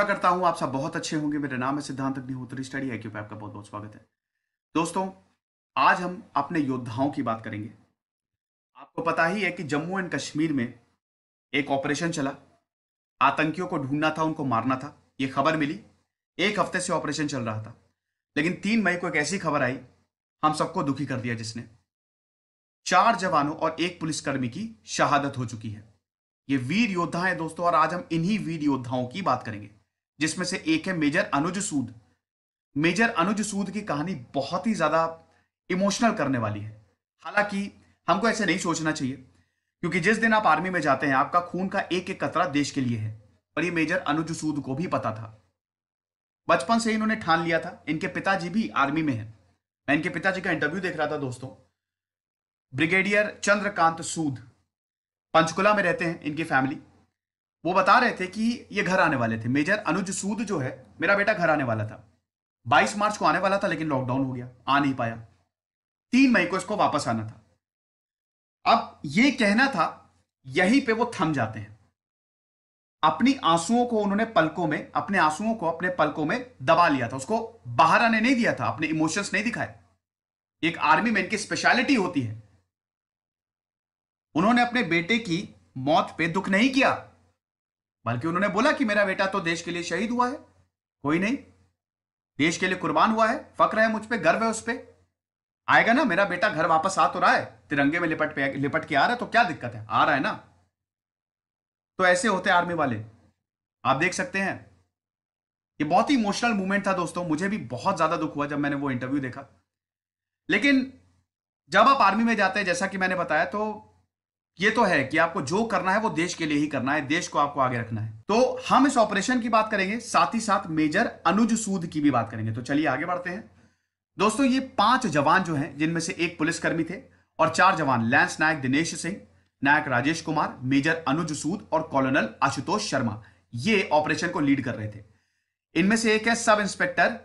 आशा करता हूं आप सब बहुत अच्छे होंगे मेरा नाम है सिद्धांत अग्निहोत्री स्टडी आई पे आपका बहुत बहुत स्वागत है दोस्तों आज हम अपने योद्धाओं की बात करेंगे आपको पता ही है कि जम्मू एंड कश्मीर में एक ऑपरेशन चला आतंकियों को ढूंढना था उनको मारना था ये खबर मिली एक हफ्ते से ऑपरेशन चल रहा था लेकिन तीन मई को एक ऐसी खबर आई हम सबको दुखी कर दिया जिसने चार जवानों और एक पुलिसकर्मी की शहादत हो चुकी है ये वीर योद्धा है दोस्तों और आज हम इन्हीं वीर योद्धाओं की बात करेंगे जिसमें से एक है मेजर अनुज सूद मेजर अनुज सूद की कहानी बहुत ही ज्यादा इमोशनल करने वाली है हालांकि हमको ऐसे नहीं सोचना चाहिए क्योंकि जिस दिन आप आर्मी में जाते हैं आपका खून का एक एक कतरा देश के लिए है और ये मेजर अनुज सूद को भी पता था बचपन से इन्होंने ठान लिया था इनके पिताजी भी आर्मी में है मैं इनके पिताजी का इंटरव्यू देख रहा था दोस्तों ब्रिगेडियर चंद्रकांत सूद पंचकुला में रहते हैं इनकी फैमिली वो बता रहे थे कि ये घर आने वाले थे मेजर अनुज सूद जो है मेरा बेटा घर आने वाला था 22 मार्च को आने वाला था लेकिन लॉकडाउन हो गया आ नहीं पाया तीन मई को इसको वापस आना था अब ये कहना था यहीं पे वो थम जाते हैं अपनी आंसुओं को उन्होंने पलकों में अपने आंसुओं को अपने पलकों में दबा लिया था उसको बाहर आने नहीं दिया था अपने इमोशंस नहीं दिखाए एक आर्मी मैन की स्पेशलिटी होती है उन्होंने अपने बेटे की मौत पे दुख नहीं किया बल्कि उन्होंने बोला कि मेरा बेटा तो देश के लिए शहीद हुआ है कोई नहीं देश के लिए कुर्बान हुआ है फक्र है मुझ पर गर्व है उस पर आएगा ना मेरा बेटा घर वापस आ तो रहा है तिरंगे में लिपट पे लिपट के आ रहा है तो क्या दिक्कत है आ रहा है ना तो ऐसे होते आर्मी वाले आप देख सकते हैं ये बहुत ही इमोशनल मूवमेंट था दोस्तों मुझे भी बहुत ज्यादा दुख हुआ जब मैंने वो इंटरव्यू देखा लेकिन जब आप आर्मी में जाते हैं जैसा कि मैंने बताया तो ये तो है कि आपको जो करना है वो देश के लिए ही करना है देश को आपको आगे रखना है तो हम इस ऑपरेशन की बात करेंगे साथ ही साथ मेजर अनुज सूद की भी बात करेंगे तो चलिए आगे बढ़ते हैं दोस्तों ये पांच जवान जो हैं जिनमें से एक पुलिसकर्मी थे और चार जवान लैंस नायक दिनेश सिंह नायक राजेश कुमार मेजर अनुज सूद और कॉलोनल आशुतोष शर्मा ये ऑपरेशन को लीड कर रहे थे इनमें से एक है सब इंस्पेक्टर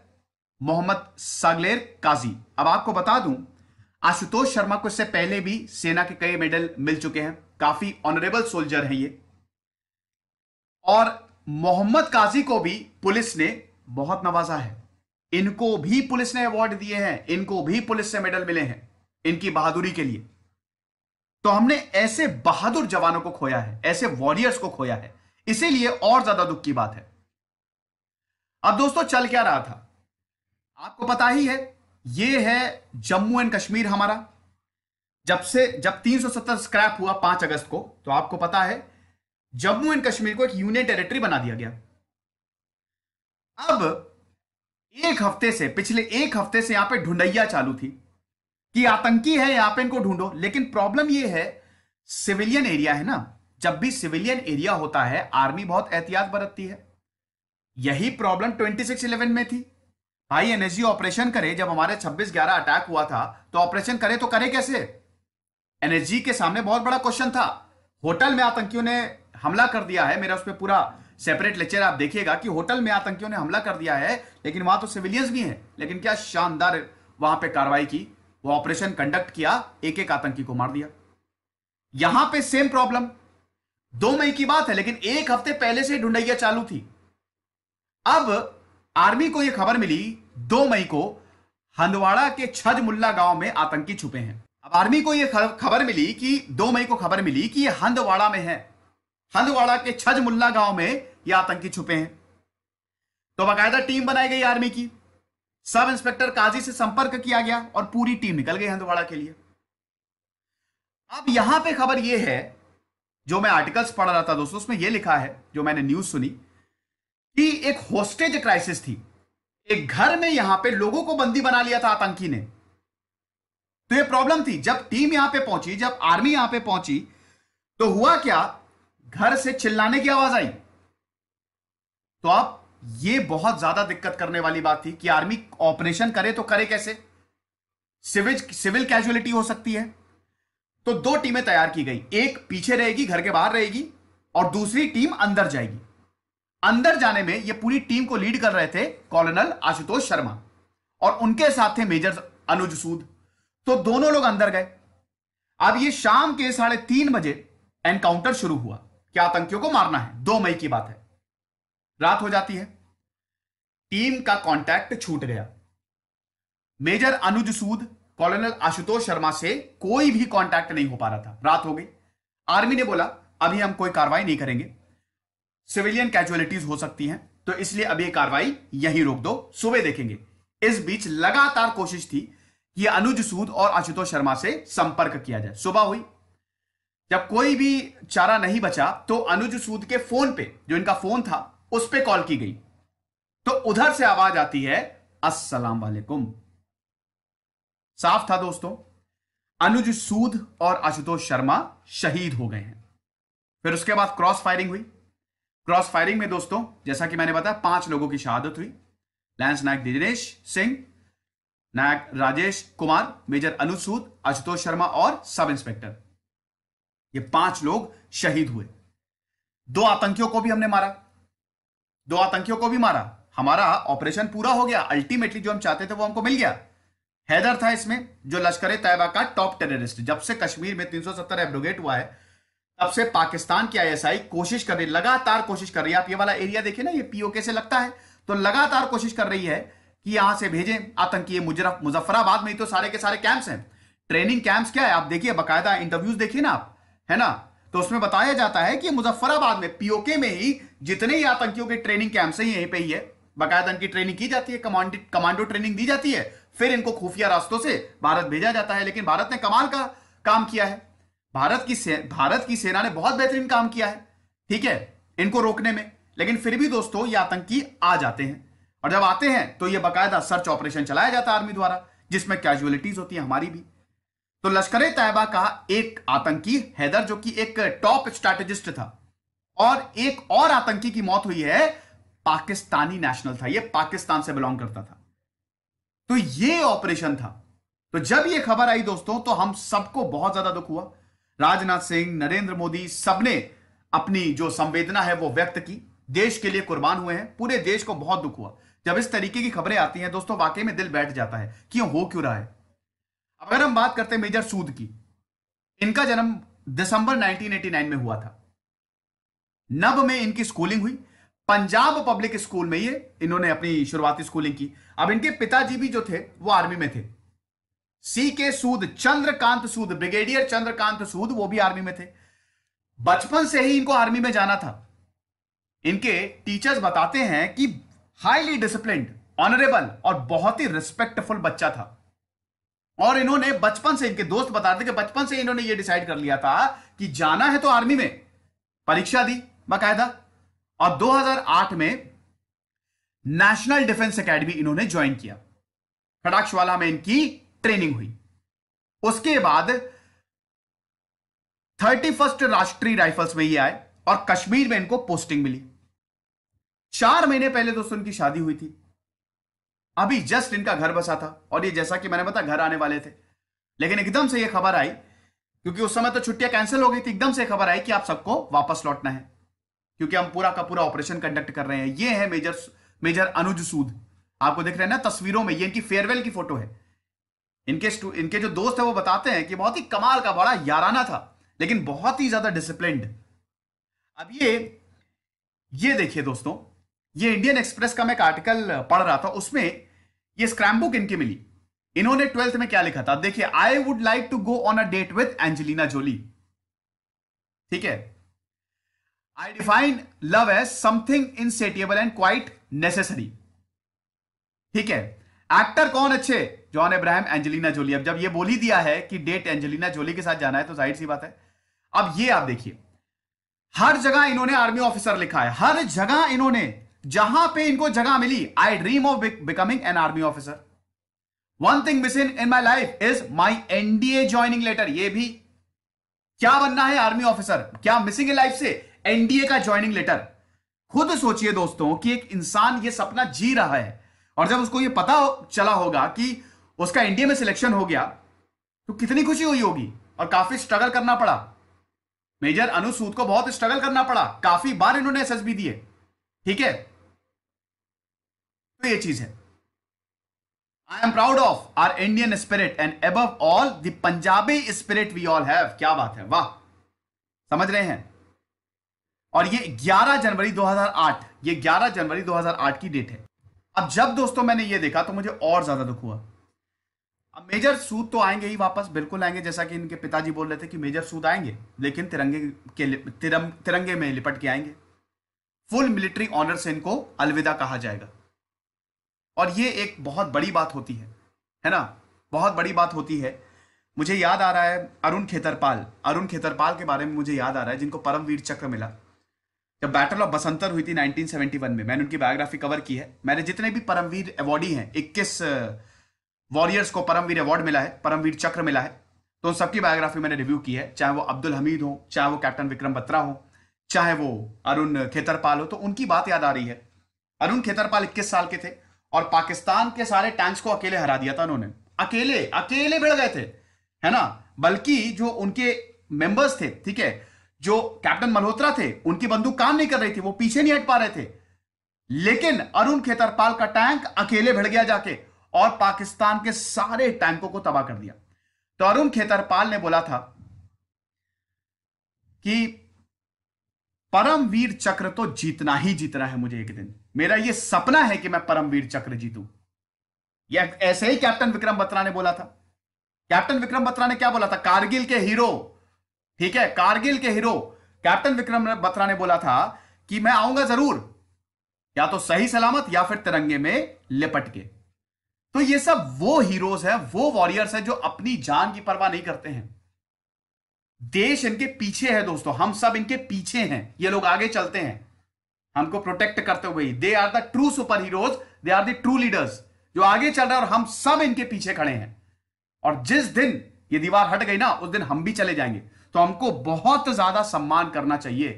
मोहम्मद सागलेर काजी अब आपको बता दूं आशुतोष शर्मा को इससे पहले भी सेना के कई मेडल मिल चुके हैं काफी ऑनरेबल सोल्जर हैं ये और मोहम्मद काजी को भी पुलिस ने बहुत नवाजा है इनको भी पुलिस ने अवार्ड दिए हैं इनको भी पुलिस से मेडल मिले हैं इनकी बहादुरी के लिए तो हमने ऐसे बहादुर जवानों को खोया है ऐसे वॉरियर्स को खोया है इसीलिए और ज्यादा दुख की बात है अब दोस्तों चल क्या रहा था आपको पता ही है ये है जम्मू एंड कश्मीर हमारा जब से जब 370 स्क्रैप हुआ 5 अगस्त को तो आपको पता है जम्मू एंड कश्मीर को एक यूनियन टेरिटरी बना दिया गया अब एक हफ्ते से पिछले एक हफ्ते से यहां पे ढूंढैया चालू थी कि आतंकी है यहां पे इनको ढूंढो लेकिन प्रॉब्लम यह है सिविलियन एरिया है ना जब भी सिविलियन एरिया होता है आर्मी बहुत एहतियात बरतती है यही प्रॉब्लम 2611 में थी हाई एनर्जी ऑपरेशन करे जब हमारे छब्बीस ग्यारह अटैक हुआ था तो ऑपरेशन करे तो करे कैसे एनर्जी के सामने बहुत बड़ा क्वेश्चन था होटल में आतंकियों ने हमला कर दिया है मेरा उस पर पूरा सेपरेट लेक्चर आप देखिएगा कि होटल में आतंकियों ने हमला कर दिया है लेकिन वहां तो सिविलियंस भी हैं लेकिन क्या शानदार वहां पे कार्रवाई की वो ऑपरेशन कंडक्ट किया एक एक आतंकी को मार दिया यहां पे सेम प्रॉब्लम दो मई की बात है लेकिन एक हफ्ते पहले से ढूंढैया चालू थी अब आर्मी को यह खबर मिली दो मई को हंदवाड़ा के छज मुल्ला गांव में आतंकी छुपे हैं अब आर्मी को यह खबर मिली कि दो मई को खबर मिली कि यह हंदवाड़ा में है हंदवाड़ा के छज मुल्ला गांव में ये आतंकी छुपे हैं तो बाकायदा टीम बनाई गई आर्मी की सब इंस्पेक्टर काजी से संपर्क किया गया और पूरी टीम निकल गई हंदवाड़ा के लिए अब यहां पे खबर यह है जो मैं आर्टिकल्स पढ़ रहा था दोस्तों उसमें यह लिखा है जो मैंने न्यूज सुनी कि एक होस्टेज क्राइसिस थी एक घर में यहां पे लोगों को बंदी बना लिया था आतंकी ने तो ये प्रॉब्लम थी जब टीम यहां पे पहुंची जब आर्मी यहां पे पहुंची तो हुआ क्या घर से चिल्लाने की आवाज आई तो आप ये बहुत ज्यादा दिक्कत करने वाली बात थी कि आर्मी ऑपरेशन करे तो करे कैसे सिविल सिविल कैजुअलिटी हो सकती है तो दो टीमें तैयार की गई एक पीछे रहेगी घर के बाहर रहेगी और दूसरी टीम अंदर जाएगी अंदर जाने में ये पूरी टीम को लीड कर रहे थे कॉलोनल आशुतोष शर्मा और उनके साथ थे मेजर अनुज सूद तो दोनों लोग अंदर गए अब ये शाम के साढ़े तीन बजे एनकाउंटर शुरू हुआ क्या आतंकियों को मारना है दो मई की बात है रात हो जाती है टीम का कांटेक्ट छूट गया मेजर अनुज सूद कॉलोनल आशुतोष शर्मा से कोई भी कांटेक्ट नहीं हो पा रहा था रात हो गई आर्मी ने बोला अभी हम कोई कार्रवाई नहीं करेंगे सिविलियन कैजुअलिटीज हो सकती हैं तो इसलिए अब ये कार्रवाई यही रोक दो सुबह देखेंगे इस बीच लगातार कोशिश थी कि अनुज सूद और आशुतोष शर्मा से संपर्क किया जाए सुबह हुई जब कोई भी चारा नहीं बचा तो अनुज सूद के फोन पे जो इनका फोन था उस पर कॉल की गई तो उधर से आवाज आती है अस्सलाम वालेकुम साफ था दोस्तों अनुज सूद और आशुतोष शर्मा शहीद हो गए हैं फिर उसके बाद क्रॉस फायरिंग हुई क्रॉस फायरिंग में दोस्तों जैसा कि मैंने बताया पांच लोगों की शहादत हुई लैंस नायक दिनेश सिंह नायक राजेश कुमार मेजर अनुसूद आशुतोष शर्मा और सब इंस्पेक्टर ये पांच लोग शहीद हुए दो आतंकियों को भी हमने मारा दो आतंकियों को भी मारा हमारा ऑपरेशन पूरा हो गया अल्टीमेटली जो हम चाहते थे वो हमको मिल गया हैदर था इसमें जो लश्कर तैयबा का टॉप टेररिस्ट जब से कश्मीर में 370 सत्तर एब्रोगेट हुआ है तब से पाकिस्तान की आईएसआई कोशिश कर रही लगातार कोशिश कर रही है आप ये वाला एरिया देखिए ना ये पीओके से लगता है तो लगातार कोशिश कर रही है कि यहां से भेजें आतंकी मुजरफ मुजफ्फराबाद में ही तो सारे के सारे कैंप्स हैं ट्रेनिंग कैंप्स क्या है आप देखिए बकायदा इंटरव्यूज देखिए ना आप है ना तो उसमें बताया जाता है कि मुजफ्फराबाद में पीओके में ही जितने ही आतंकियों के ट्रेनिंग कैंप्स हैं यहीं पे ही है बकायदा इनकी ट्रेनिंग की जाती है कमांडो ट्रेनिंग दी जाती है फिर इनको खुफिया रास्तों से भारत भेजा जाता है लेकिन भारत ने कमाल का काम किया है भारत की भारत की सेना ने बहुत बेहतरीन काम किया है ठीक है इनको रोकने में लेकिन फिर भी दोस्तों ये आतंकी आ जाते हैं और जब आते हैं तो ये बाकायदा सर्च ऑपरेशन चलाया जाता है आर्मी द्वारा जिसमें कैजुअलिटीज होती है हमारी भी तो लश्कर तैयबा का एक आतंकी हैदर जो कि एक टॉप स्ट्रेटेजिस्ट था और एक और आतंकी की मौत हुई है पाकिस्तानी नेशनल था ये पाकिस्तान से बिलोंग करता था तो ये ऑपरेशन था तो जब ये खबर आई दोस्तों तो हम सबको बहुत ज्यादा दुख हुआ राजनाथ सिंह नरेंद्र मोदी सबने अपनी जो संवेदना है वो व्यक्त की देश के लिए कुर्बान हुए हैं पूरे देश को बहुत दुख हुआ जब इस तरीके की खबरें आती हैं दोस्तों वाकई में दिल बैठ जाता है क्यों हो क्यों रहा है अगर हम बात करते हैं मेजर सूद की इनका जन्म दिसंबर 1989 में हुआ था नब में इनकी स्कूलिंग हुई पंजाब पब्लिक स्कूल में ये इन्होंने अपनी शुरुआती स्कूलिंग की अब इनके पिताजी भी जो थे वो आर्मी में थे C K Sood Chandrakant Sood brigadier Chandrakant Sood वो भी आर्मी में थे बचपन से ही इनको आर्मी में जाना था इनके टीचर्स बताते हैं कि हाईली डिसिप्लिन ऑनरेबल और बहुत ही रिस्पेक्टफुल बच्चा था और इन्होंने बचपन से इनके दोस्त बताते थे कि बचपन से इन्होंने ये डिसाइड कर लिया था कि जाना है तो आर्मी में परीक्षा दी बाकायदा और 2008 में नेशनल डिफेंस एकेडमी इन्होंने ज्वाइन किया वाला में इनकी ट्रेनिंग हुई उसके बाद थर्टी फर्स्ट राष्ट्रीय राइफल्स में ये आए और कश्मीर में इनको पोस्टिंग मिली चार महीने पहले दोस्तों इनकी शादी हुई थी अभी जस्ट इनका घर बसा था और ये जैसा कि मैंने बताया घर आने वाले थे लेकिन एकदम से ये खबर आई क्योंकि उस समय तो छुट्टियां कैंसिल हो गई थी एकदम से खबर आई कि आप सबको वापस लौटना है क्योंकि हम पूरा का पूरा ऑपरेशन कंडक्ट कर रहे हैं ये है मेजर मेजर अनुज सूद आपको देख रहे हैं ना तस्वीरों में ये इनकी फेयरवेल की फोटो है इनके इनके जो दोस्त है वो बताते हैं कि बहुत ही कमाल का बड़ा याराना था लेकिन बहुत ही ज्यादा डिसिप्लिन अब ये ये देखिए दोस्तों ये इंडियन एक्सप्रेस का मैं एक आर्टिकल पढ़ रहा था उसमें ये स्क्रैमबुक इनकी मिली इन्होंने ट्वेल्थ में क्या लिखा था देखिए I would like to go on a date with Angelina Jolie ठीक है I define love as something insatiable and quite necessary ठीक है एक्टर कौन अच्छे जॉन इब्राहिम एंजेलिना जोली अब जब ये बोल ही दिया है कि डेट एंजेलिना जोली के साथ जाना है तो जाहिर सी बात है अब ये आप देखिए हर जगह इन्होंने आर्मी ऑफिसर लिखा है हर जगह इन्होंने जहां पे इनको जगह मिली I dream of becoming an army officer one thing miss in in my life is my NDA joining letter ये भी क्या बनना है आर्मी ऑफिसर क्या मिसिंग इन लाइफ से एनडीए का ज्वाइनिंग लेटर खुद सोचिए दोस्तों कि एक इंसान ये सपना जी रहा है और जब उसको ये पता हो, चला होगा कि उसका एनडीए में सिलेक्शन हो गया तो कितनी खुशी हुई होगी और काफी स्ट्रगल करना पड़ा मेजर अनुसूद को बहुत स्ट्रगल करना पड़ा काफी बार इन्होंने एस दिए ठीक है तो ये चीज है I am proud of our Indian spirit and of all Punjabi spirit we all have क्या बात है वाह समझ रहे हैं और ये 11 जनवरी 2008 ये 11 जनवरी 2008 की डेट है अब जब दोस्तों मैंने ये देखा तो मुझे और ज्यादा दुख हुआ अब मेजर सूद तो आएंगे ही वापस बिल्कुल आएंगे जैसा कि इनके पिताजी बोल रहे थे कि मेजर सूद आएंगे लेकिन तिरंगे के तिरं, तिरंगे में लिपट के आएंगे फुल मिलिट्री ऑनर से इनको अलविदा कहा जाएगा और ये एक बहुत बड़ी बात होती है है ना बहुत बड़ी बात होती है मुझे याद आ रहा है अरुण खेतरपाल अरुण खेतरपाल के बारे में मुझे याद आ रहा है जिनको परमवीर चक्र मिला जब बैटल ऑफ बसंतर हुई थी 1971 में मैंने उनकी बायोग्राफी कवर की है मैंने जितने भी परमवीर अवॉर्डी हैं 21 वॉरियर्स को परमवीर अवार्ड मिला है परमवीर चक्र मिला है तो उन सबकी बायोग्राफी मैंने रिव्यू की है चाहे वो अब्दुल हमीद हो चाहे वो कैप्टन विक्रम बत्रा हो चाहे वो अरुण खेतरपाल हो तो उनकी बात याद आ रही है अरुण खेतरपाल इक्कीस साल के थे और पाकिस्तान के सारे टैंक्स को अकेले हरा दिया था उन्होंने अकेले अकेले भिड़ गए थे है ना बल्कि जो उनके मेंबर्स थे ठीक है जो कैप्टन मल्होत्रा थे उनकी बंदूक काम नहीं कर रही थी वो पीछे नहीं हट पा रहे थे लेकिन अरुण खेतरपाल का टैंक अकेले भिड़ गया जाके और पाकिस्तान के सारे टैंकों को तबाह कर दिया तो अरुण खेतरपाल ने बोला था कि परमवीर चक्र तो जीतना ही जीतना है मुझे एक दिन मेरा यह सपना है कि मैं परमवीर चक्र जीतू ऐसे ही कैप्टन विक्रम बत्रा ने बोला था कैप्टन विक्रम बत्रा ने क्या बोला था कारगिल के हीरो ठीक है कारगिल के हीरो कैप्टन विक्रम बत्रा ने बोला था कि मैं आऊंगा जरूर या तो सही सलामत या फिर तिरंगे में लिपट के तो ये सब वो हीरोज हैं वो वॉरियर्स हैं जो अपनी जान की परवाह नहीं करते हैं देश इनके पीछे है दोस्तों हम सब इनके पीछे हैं ये लोग आगे चलते हैं हमको प्रोटेक्ट करते हुए they are the true super heroes they are the true leaders जो आगे चल रहे और हम सब इनके पीछे खड़े हैं और जिस दिन ये दीवार हट गई ना उस दिन हम भी चले जाएंगे तो हमको बहुत ज्यादा सम्मान करना चाहिए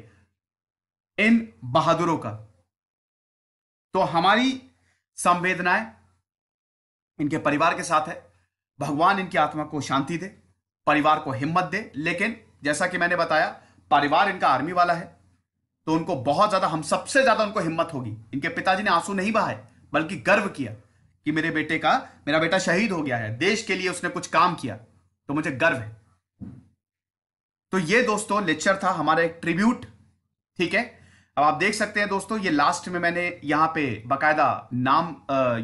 इन बहादुरों का तो हमारी संवेदनाएं इनके परिवार के साथ है भगवान इनकी आत्मा को शांति दे परिवार को हिम्मत दे लेकिन जैसा कि मैंने बताया परिवार इनका आर्मी वाला है तो उनको बहुत ज्यादा हम सबसे ज्यादा उनको हिम्मत होगी इनके पिताजी ने आंसू नहीं बहाए बल्कि गर्व किया कि मेरे बेटे का मेरा बेटा शहीद हो गया है देश के लिए उसने कुछ काम किया तो मुझे गर्व है तो ये दोस्तों लेक्चर था हमारा एक ट्रिब्यूट ठीक है अब आप देख सकते हैं दोस्तों ये लास्ट में मैंने यहाँ पे बकायदा नाम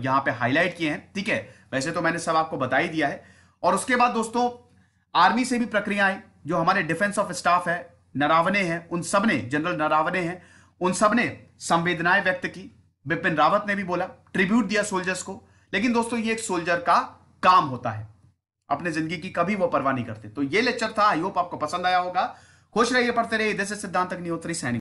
यहाँ पे हाईलाइट किए हैं ठीक है वैसे तो मैंने सब आपको बता ही दिया है और उसके बाद दोस्तों आर्मी से भी प्रक्रियाएं जो हमारे डिफेंस ऑफ स्टाफ है नरावने हैं उन सब ने जनरल नरावने हैं उन सब ने संवेदनाएं व्यक्त की बिपिन रावत ने भी बोला ट्रिब्यूट दिया सोल्जर्स को लेकिन दोस्तों ये एक सोल्जर का काम होता है अपने जिंदगी की कभी वो परवाह नहीं करते तो ये लेक्चर था आई होप आपको पसंद आया होगा खुश रहिए पढ़ते रहिए दिस सिद्धांत अग्निहोत्री सैनिक